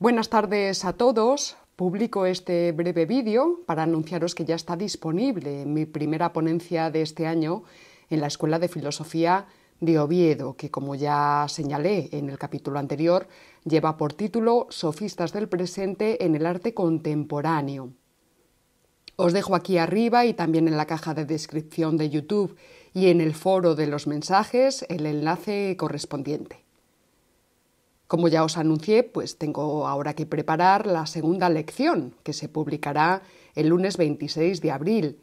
Buenas tardes a todos. Publico este breve vídeo para anunciaros que ya está disponible mi primera ponencia de este año en la Escuela de Filosofía de Oviedo, que como ya señalé en el capítulo anterior, lleva por título Sofistas del presente en el arte contemporáneo. Os dejo aquí arriba y también en la caja de descripción de YouTube y en el foro de los mensajes el enlace correspondiente. Como ya os anuncié, pues tengo ahora que preparar la segunda lección, que se publicará el lunes 26 de abril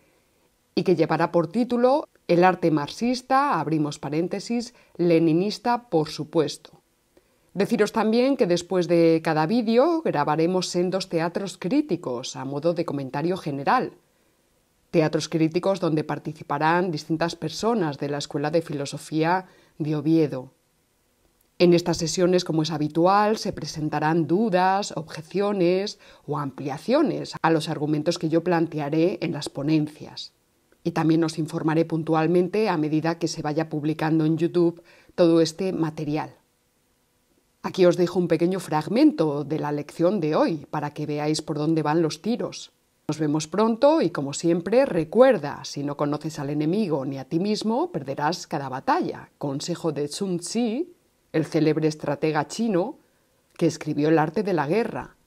y que llevará por título El arte marxista, abrimos paréntesis, leninista, por supuesto. Deciros también que después de cada vídeo grabaremos sendos teatros críticos a modo de comentario general. Teatros críticos donde participarán distintas personas de la Escuela de Filosofía de Oviedo. En estas sesiones, como es habitual, se presentarán dudas, objeciones o ampliaciones a los argumentos que yo plantearé en las ponencias. Y también os informaré puntualmente a medida que se vaya publicando en YouTube todo este material. Aquí os dejo un pequeño fragmento de la lección de hoy para que veáis por dónde van los tiros. Nos vemos pronto y como siempre recuerda, si no conoces al enemigo ni a ti mismo, perderás cada batalla. Consejo de Sun Tzu el célebre estratega chino que escribió el arte de la guerra.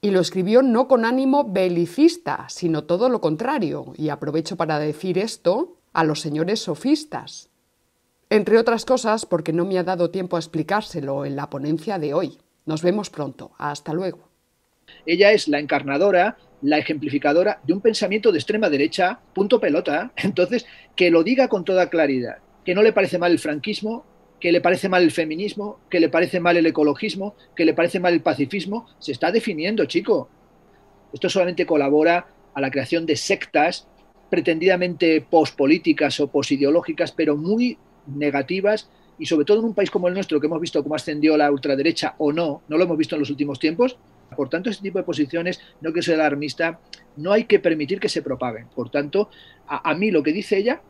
Y lo escribió no con ánimo belicista, sino todo lo contrario, y aprovecho para decir esto a los señores sofistas. Entre otras cosas, porque no me ha dado tiempo a explicárselo en la ponencia de hoy. Nos vemos pronto. Hasta luego. Ella es la encarnadora, la ejemplificadora de un pensamiento de extrema derecha, punto pelota. Entonces, que lo diga con toda claridad, que no le parece mal el franquismo, que le parece mal el feminismo, que le parece mal el ecologismo, que le parece mal el pacifismo, se está definiendo, chico. Esto solamente colabora a la creación de sectas pretendidamente pospolíticas o posideológicas, pero muy negativas, y sobre todo en un país como el nuestro, que hemos visto cómo ascendió la ultraderecha o no, no lo hemos visto en los últimos tiempos. Por tanto, ese tipo de posiciones, no que sea alarmista, no hay que permitir que se propaguen. Por tanto, a mí lo que dice ella,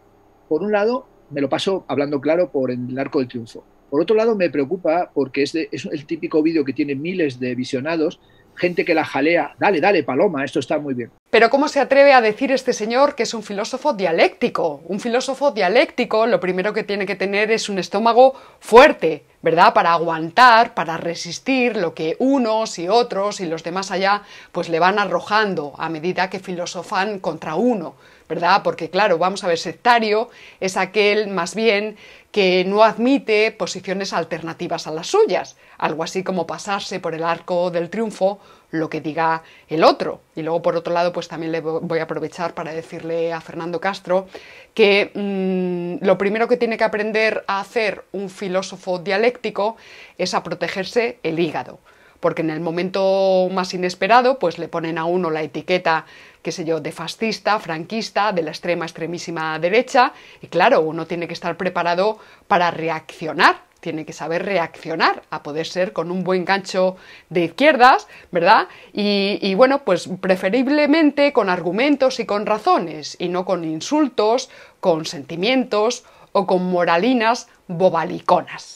por un lado, me lo paso hablando claro por el arco del triunfo. Por otro lado, me preocupa porque es, es el típico vídeo que tiene miles de visionados, gente que la jalea, dale, dale, paloma, esto está muy bien. Pero ¿cómo se atreve a decir este señor que es un filósofo dialéctico? Un filósofo dialéctico lo primero que tiene que tener es un estómago fuerte, ¿verdad? Para aguantar, para resistir lo que unos y otros y los demás allá pues le van arrojando a medida que filosofan contra uno, ¿verdad? Porque claro, vamos a ver, sectario es aquel más bien que no admite posiciones alternativas a las suyas, algo así como pasarse por el arco del triunfo lo que diga el otro. Y luego, por otro lado, pues también le voy a aprovechar para decirle a Fernando Castro que mm, lo primero que tiene que aprender a hacer un filósofo dialecto es a protegerse el hígado, porque en el momento más inesperado pues le ponen a uno la etiqueta, qué sé yo, de fascista, franquista, de la extrema extremísima derecha y claro, uno tiene que estar preparado para reaccionar tiene que saber reaccionar, a poder ser con un buen gancho de izquierdas, ¿verdad? y, bueno, pues preferiblemente con argumentos y con razones, y no con insultos, con sentimientos o con moralinas bobaliconas.